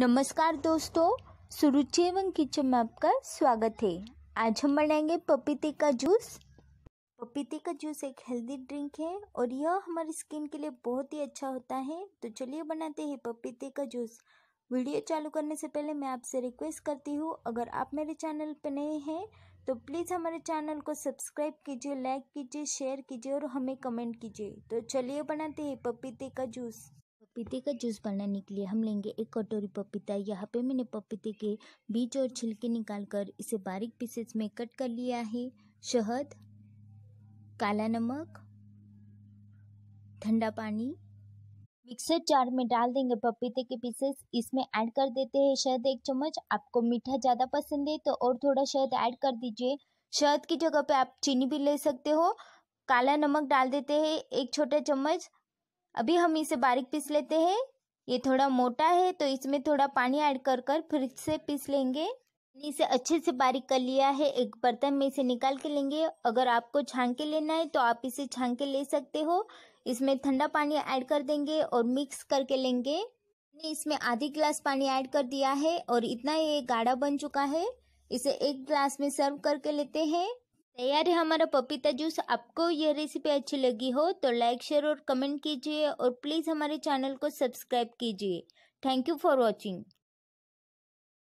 नमस्कार दोस्तों सुरुचि एवं किचन में आपका स्वागत है आज हम बनाएंगे पपीते का जूस पपीते का जूस एक हेल्दी ड्रिंक है और यह हमारी स्किन के लिए बहुत ही अच्छा होता है तो चलिए बनाते हैं पपीते का जूस वीडियो चालू करने से पहले मैं आपसे रिक्वेस्ट करती हूँ अगर आप मेरे चैनल पर नए हैं तो प्लीज़ हमारे चैनल को सब्सक्राइब कीजिए लाइक कीजिए शेयर कीजिए और हमें कमेंट कीजिए तो चलिए बनाते हैं पपीते का जूस पपीते का जूस बनाने के लिए हम लेंगे एक कटोरी पपीता यहाँ पे मैंने पपीते के बीज और छिलके निकाल कर इसे बारीक पीसेस में कट कर लिया है शहद काला नमक ठंडा पानी मिक्सर जार में डाल देंगे पपीते के पीसेस इसमें ऐड कर देते हैं शहद एक चम्मच आपको मीठा ज़्यादा पसंद है तो और थोड़ा शहद ऐड कर दीजिए शहद की जगह पे आप चीनी भी ले सकते हो काला नमक डाल देते हैं एक छोटा चम्मच अभी हम इसे बारीक पीस लेते हैं ये थोड़ा मोटा है तो इसमें थोड़ा पानी ऐड कर कर फिर से पीस लेंगे इसे अच्छे से बारीक कर लिया है एक बर्तन में इसे निकाल के लेंगे अगर आपको छान के लेना है तो आप इसे छान के ले सकते हो इसमें ठंडा पानी ऐड कर देंगे और मिक्स करके लेंगे इसमें आधी गिलास पानी ऐड कर दिया है और इतना ये गाढ़ा बन चुका है इसे एक ग्लास में सर्व करके लेते हैं तैयार है हमारा पपीता जूस आपको यह रेसिपी अच्छी लगी हो तो लाइक शेयर और कमेंट कीजिए और प्लीज़ हमारे चैनल को सब्सक्राइब कीजिए थैंक यू फॉर वॉचिंग